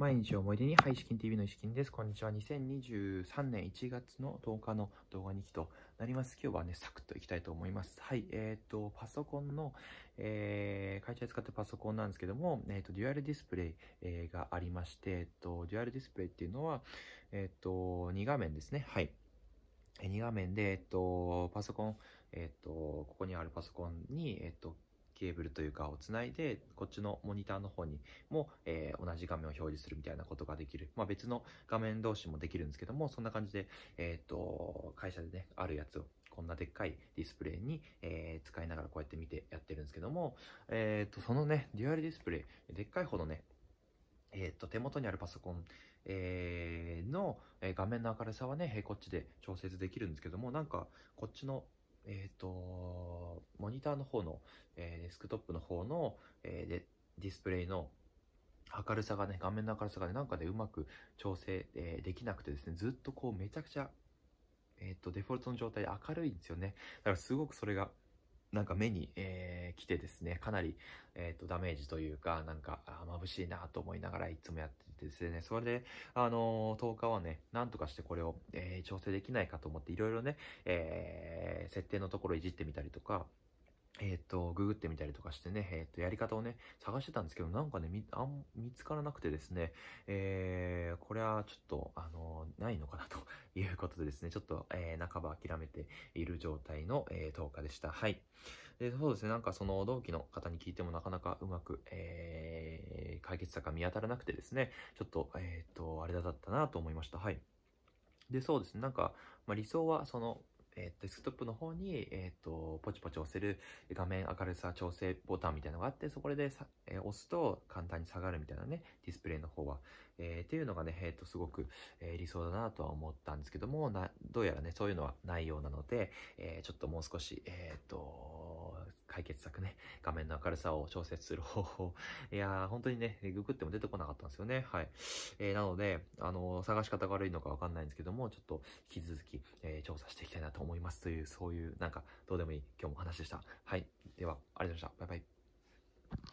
毎日思い出に、はい、資金 TV の石金です。こんにちは。2023年1月の10日の動画日記となります。今日はね、サクッといきたいと思います。はい、えっ、ー、と、パソコンの、えー、会社で使ったパソコンなんですけども、えっ、ー、と、デュアルディスプレイ、えー、がありまして、えっ、と、デュアルディスプレイっていうのは、えっ、と、2画面ですね。はい。2画面で、えっ、と、パソコン、えっ、と、ここにあるパソコンに、えっ、と、ケーブルというかをつないで、こっちのモニターの方にも、えー、同じ画面を表示するみたいなことができる。まあ、別の画面同士もできるんですけども、そんな感じで、えっ、と、会社でね、あるやつを、こんなでっかいディスプレイに、えー、使いながらこうやって見てやってるんですけども、えっ、と、そのね、デュアルディスプレイ、でっかいほどね、えっ、と、手元にあるパソコン、えー、の、えー、画面の明るさはね、こっちで調節できるんですけども、なんか、こっちのえっ、ー、と、モニターの方の、えー、デスクトップの方の、えー、でディスプレイの明るさがね、画面の明るさがね、なんかで、ね、うまく調整、えー、できなくてですね、ずっとこうめちゃくちゃ、えっ、ー、と、デフォルトの状態で明るいんですよね。だからすごくそれがなんか目に、えー、来てですね、かなり、えっ、ー、と、ダメージというか、なんか、あ眩しいなと思いながらいつもやっててですね、それで、あのー、10日はね、なんとかしてこれを、えー、調整できないかと思って、いろいろね、えー、設定のところいじってみたりとか、えっ、ー、と、ググってみたりとかしてね、えっ、ー、と、やり方をね、探してたんですけど、なんかね、み、あん、見つからなくてですね、えー、これはちょっと、あのないのかなと いうことでですね、ちょっと、えー、半ば諦めている状態の、えー、10日でした。はい。で、そうですね、なんかその同期の方に聞いてもなかなかうまく、えー、解決策が見当たらなくてですね、ちょっと、えっ、ー、と、あれだったなと思いました。はい。で、そうですね、なんか、まあ、理想は、その、えー、デスクトップの方に、えっ、ー、と、ポチポチ押せる画面明るさ調整ボタンみたいなのがあって、そこでさ、えー、押すと簡単に下がるみたいなね、ディスプレイの方は。えー、っていうのがね、えっ、と、すごく、え理想だなとは思ったんですけども、な、どうやらね、そういうのはないようなので、えちょっともう少し、えっ、と、解決策ね、画面の明るさを調節する方法。いやー、本当にね、ググっても出てこなかったんですよね。はい。えー、なので、あのー、探し方が悪いのかわかんないんですけども、ちょっと引き続き、えー、調査していきたいなと思いますという、そういう、なんか、どうでもいい今日もお話でした。はい。では、ありがとうございました。バイバイ。